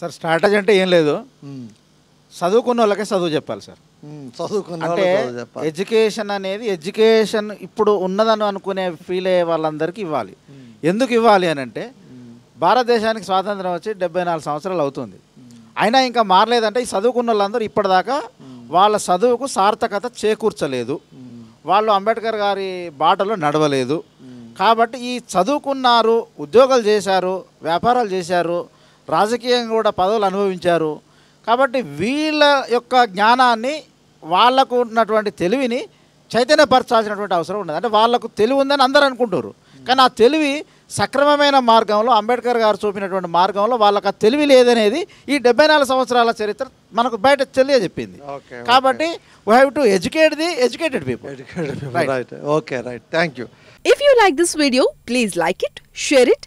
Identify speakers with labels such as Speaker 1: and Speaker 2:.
Speaker 1: sir strategy అంటే ఏం లేదు చదువుకున్న వాళ్ళకే చదువు చెప్పాలి సార్ చదువుకున్న అంటే ఎడ్యుకేషన్ అనేది ఎడ్యుకేషన్ ఇప్పుడు ఉన్నదని అనుకునే ఫీల్ అయ్యే వాళ్ళందరికీ ఇవ్వాలి ఎందుకు ఇవ్వాలి అని అంటే భారతదేశానికి స్వాతంత్రం వచ్చి డెబ్బై నాలుగు సంవత్సరాలు అవుతుంది అయినా ఇంకా మారలేదంటే ఈ చదువుకున్న వాళ్ళందరూ ఇప్పటిదాకా వాళ్ళ చదువుకు సార్థకత చేకూర్చలేదు వాళ్ళు అంబేద్కర్ గారి బాటలో నడవలేదు కాబట్టి ఈ చదువుకున్నారు ఉద్యోగాలు చేశారు వ్యాపారాలు చేశారు రాజకీయంగా కూడా పదవులు అనుభవించారు కాబట్టి వీళ్ళ యొక్క జ్ఞానాన్ని వాళ్ళకు ఉన్నటువంటి తెలివిని చైతన్యపరచాల్సినటువంటి అవసరం ఉండదు అంటే వాళ్ళకు తెలివి ఉందని అందరు అనుకుంటారు కానీ ఆ తెలివి సక్రమమైన మార్గంలో అంబేద్కర్ గారు చూపినటువంటి మార్గంలో వాళ్ళకి ఆ తెలివి లేదనేది ఈ డెబ్బై నాలుగు సంవత్సరాల చరిత్ర మనకు బయట తెలియజెప్పింది కాబట్టి why have to educate the educated people okay right thank you if you like this video please like it share it